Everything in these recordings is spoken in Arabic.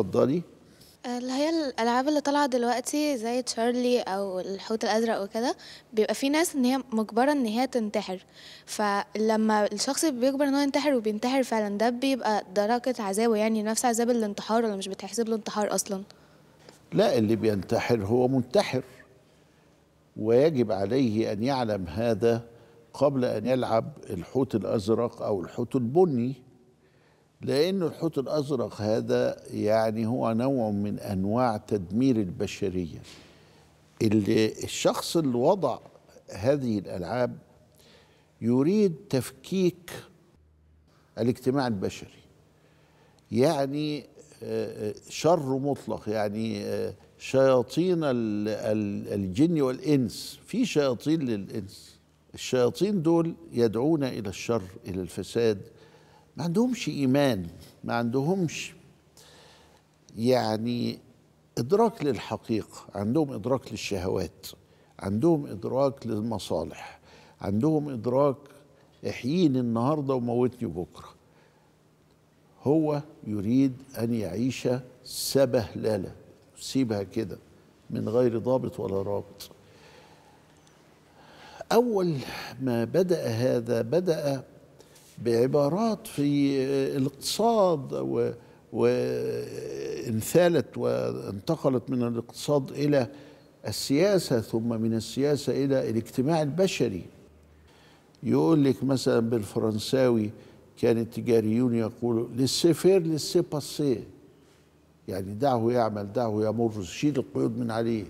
اتفضلي اللي هي الالعاب اللي طالعه دلوقتي زي تشارلي او الحوت الازرق وكده بيبقى في ناس ان هي مجبره ان هي تنتحر فلما الشخص بيجبر ان هو ينتحر وبينتحر فعلا ده بيبقى درجه عذابه يعني نفس عذاب الانتحار ولا مش بتحسب له انتحار اصلا لا اللي بينتحر هو منتحر ويجب عليه ان يعلم هذا قبل ان يلعب الحوت الازرق او الحوت البني لأن الحوت الأزرق هذا يعني هو نوع من أنواع تدمير البشرية اللي الشخص اللي وضع هذه الألعاب يريد تفكيك الاجتماع البشري يعني آه، آه، شر مطلق يعني آه، شياطين الجن والإنس في شياطين للإنس الشياطين دول يدعون إلى الشر إلى الفساد ما عندهمش إيمان ما عندهمش يعني إدراك للحقيقة عندهم إدراك للشهوات عندهم إدراك للمصالح عندهم إدراك احييني النهارده وموتني بكره هو يريد ان يعيش سبهلله سيبها كده من غير ضابط ولا رابط اول ما بدا هذا بدا بعبارات في الاقتصاد و وانثالت وانتقلت من الاقتصاد إلى السياسة ثم من السياسة إلى الاجتماع البشري يقول لك مثلا بالفرنساوي كان التجاريون يقولوا للسفير للسي يعني دعه يعمل دعه يمر شيل القيود من عليه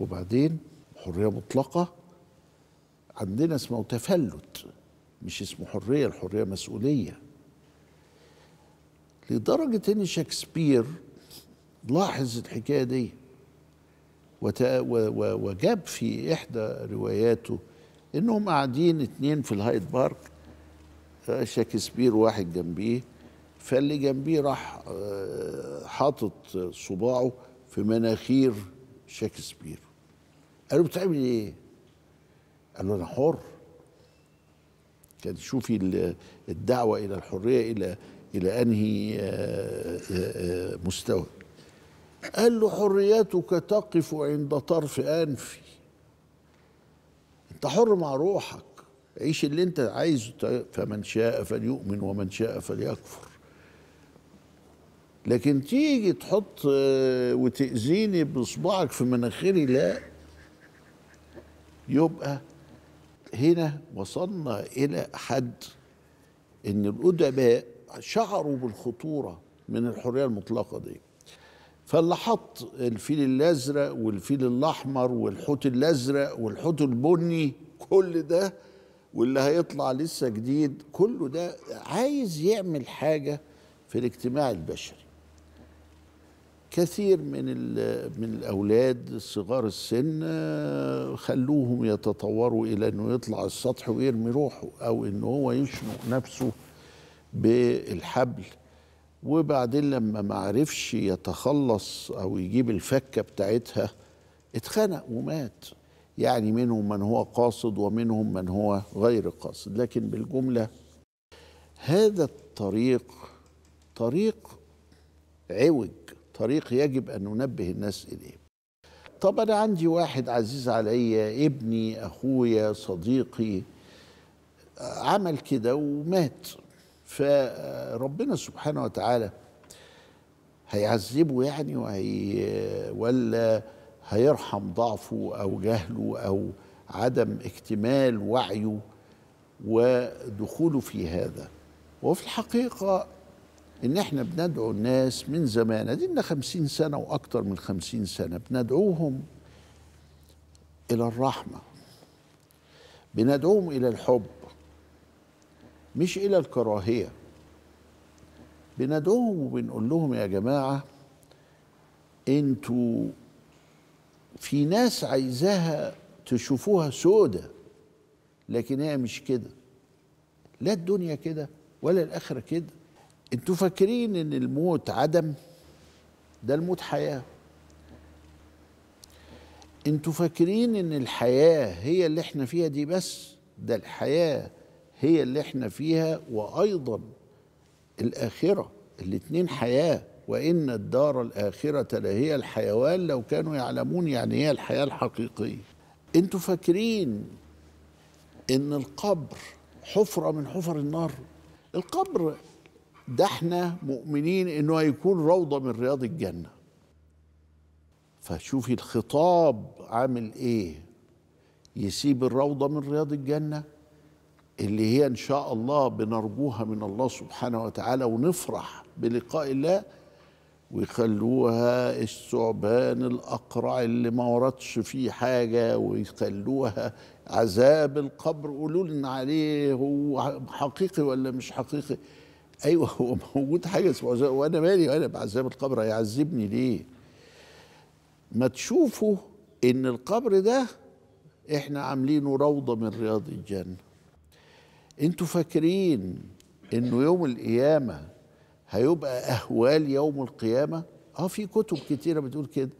وبعدين حرية مطلقة عندنا اسمه تفلت مش اسمه حرية الحرية مسؤولية لدرجة ان شكسبير لاحظ الحكاية دي وجاب في احدى رواياته انهم قاعدين اتنين في الهايد بارك آه، شكسبير واحد جنبيه فاللي جنبيه راح آه، حاطط صباعه في مناخير شكسبير قالوا بتعمل ايه؟ قال له انا حر كانت شوفي الدعوة إلى الحرية إلى إلى أنهي آه، آه، آه، مستوى قال له حريتك تقف عند طرف أنفي أنت حر مع روحك عيش اللي أنت عايزه فمن شاء فليؤمن ومن شاء فليكفر لكن تيجي تحط وتأذيني بصبعك في مناخيري لا يبقى هنا وصلنا إلى حد إن الأدباء شعروا بالخطورة من الحرية المطلقة دي فاللي حط الفيل الازرق والفيل الاحمر والحوت الازرق والحوت البني كل ده واللي هيطلع لسه جديد كله ده عايز يعمل حاجه في الاجتماع البشري كثير من من الاولاد صغار السن آه، خلوهم يتطوروا الى انه يطلع السطح ويرمي روحه او ان هو يشنق نفسه بالحبل وبعدين لما ما عرفش يتخلص او يجيب الفكه بتاعتها اتخنق ومات يعني منهم من هو قاصد ومنهم من هو غير قاصد لكن بالجمله هذا الطريق طريق عوج طريق يجب أن ننبه الناس إليه طب أنا عندي واحد عزيز عليا ابني أخويا صديقي عمل كده ومات فربنا سبحانه وتعالى هيعذبه يعني وهي ولا هيرحم ضعفه أو جهله أو عدم اكتمال وعيه ودخوله في هذا وفي الحقيقة ان احنا بندعو الناس من زمان ادينا خمسين سنة واكتر من خمسين سنة بندعوهم الى الرحمة بندعوهم الى الحب مش الى الكراهية بندعوهم وبنقول لهم يا جماعة انتوا في ناس عايزاها تشوفوها سودة لكن هي مش كده لا الدنيا كده ولا الآخرة كده انتوا فاكرين ان الموت عدم ده الموت حياه انتوا فاكرين ان الحياه هي اللي احنا فيها دي بس ده الحياه هي اللي احنا فيها وايضا الاخره الاتنين حياه وان الدار الاخره لهي الحيوان لو كانوا يعلمون يعني هي الحياه الحقيقيه انتوا فاكرين ان القبر حفره من حفر النار القبر ده احنا مؤمنين انه هيكون روضه من رياض الجنه فشوفي الخطاب عامل ايه يسيب الروضه من رياض الجنه اللي هي ان شاء الله بنرجوها من الله سبحانه وتعالى ونفرح بلقاء الله ويخلوها الثعبان الاقرع اللي ما وردش فيه حاجه ويخلوها عذاب القبر قولوا لنا عليه هو حقيقي ولا مش حقيقي ايوه هو موجود حاجه اسمه وانا مالي وانا بعذاب القبر هيعذبني ليه؟ ما تشوفوا ان القبر ده احنا عاملينه روضه من رياض الجنه. انتوا فاكرين انه يوم القيامه هيبقى اهوال يوم القيامه؟ اه في كتب كتيره بتقول كده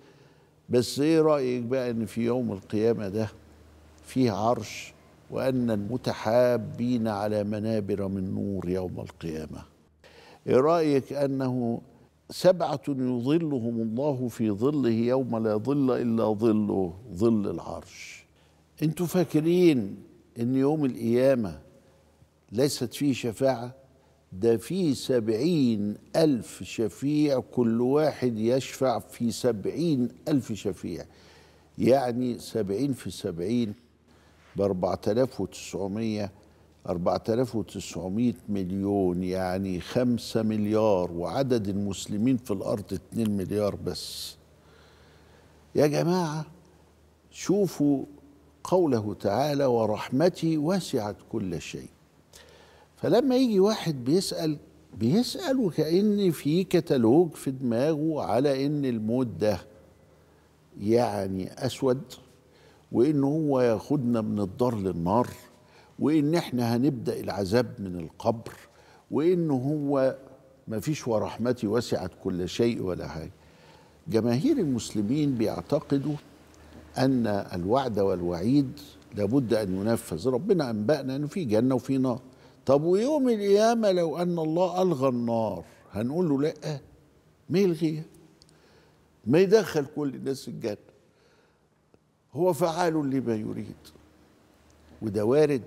بس ايه رايك بقى ان في يوم القيامه ده فيه عرش وأن المتحابين على منابر من نور يوم القيامة إيه رأيك أنه سبعة يظلهم الله في ظله يوم لا ظل إلا ظله ظل العرش أنتوا فاكرين أن يوم القيامة ليست فيه شفاعة ده في سبعين ألف شفيع كل واحد يشفع في سبعين ألف شفيع يعني سبعين في سبعين ب 4900 4900 مليون يعني 5 مليار وعدد المسلمين في الارض 2 مليار بس يا جماعه شوفوا قوله تعالى ورحمتي وسعت كل شيء فلما يجي واحد بيسال بيسال وكان في كتالوج في دماغه على ان الموت ده يعني اسود وإن هو ياخدنا من الدار للنار وإن إحنا هنبدأ العذاب من القبر وإن هو ما فيش ورحمتي وسعت كل شيء ولا حاجة جماهير المسلمين بيعتقدوا أن الوعد والوعيد لابد أن ينفذ ربنا أنبأنا أنه في جنة وفي نار طب ويوم القيامة لو أن الله ألغى النار هنقول له لأ ما يلغيها ما يدخل كل الناس الجنة هو فعال لما يريد وده وارد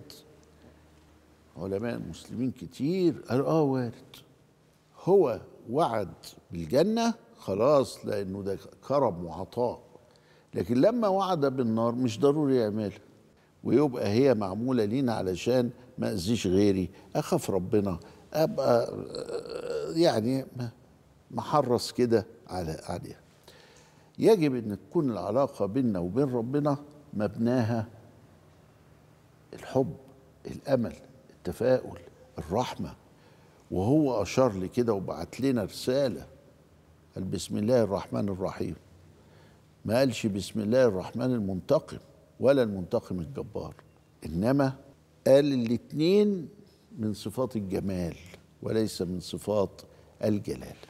علماء المسلمين كتير قالوا اه وارد هو وعد بالجنة خلاص لأنه ده كرم وعطاء لكن لما وعد بالنار مش ضروري يعملها ويبقى هي معمولة لينا علشان ما أذيش غيري أخاف ربنا أبقى آه، يعني محرص كده عليها يجب ان تكون العلاقه بيننا وبين ربنا مبناها الحب الامل التفاؤل الرحمه وهو اشار لي كده وبعت لنا رساله قال بسم الله الرحمن الرحيم ما قالش بسم الله الرحمن المنتقم ولا المنتقم الجبار انما قال الاثنين من صفات الجمال وليس من صفات الجلال